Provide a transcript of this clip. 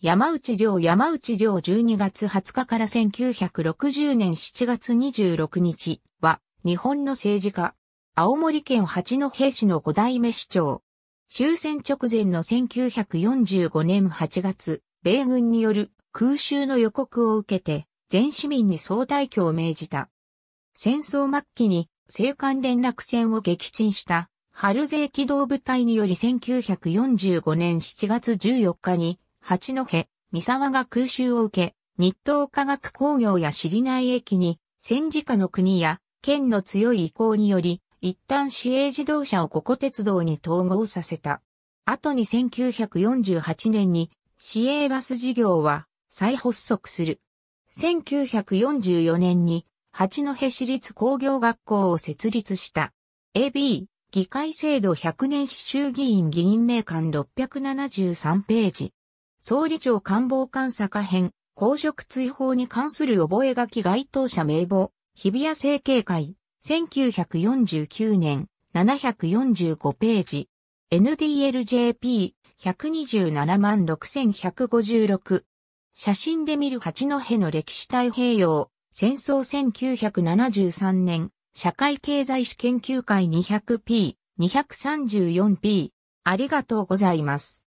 山内良山内良12月20日から1960年7月26日は日本の政治家。青森県八戸市の五代目市長。終戦直前の1945年8月、米軍による空襲の予告を受けて全市民に総退去を命じた。戦争末期に青函連絡船を撃沈した春勢機動部隊により1945年7月14日に八戸、三沢が空襲を受け、日東科学工業や知り内駅に戦時下の国や県の強い意向により、一旦市営自動車をここ鉄道に統合させた。後に1948年に市営バス事業は再発足する。1944年に八戸市立工業学校を設立した。AB 議会制度100年市衆議院議員名館673ページ。総理庁官房監査下編、公職追放に関する覚書該当者名簿、日比谷政経会、1949年、745ページ。NDLJP、127万6156。写真で見る八戸の歴史太平洋、戦争1973年、社会経済史研究会 200P、234P。ありがとうございます。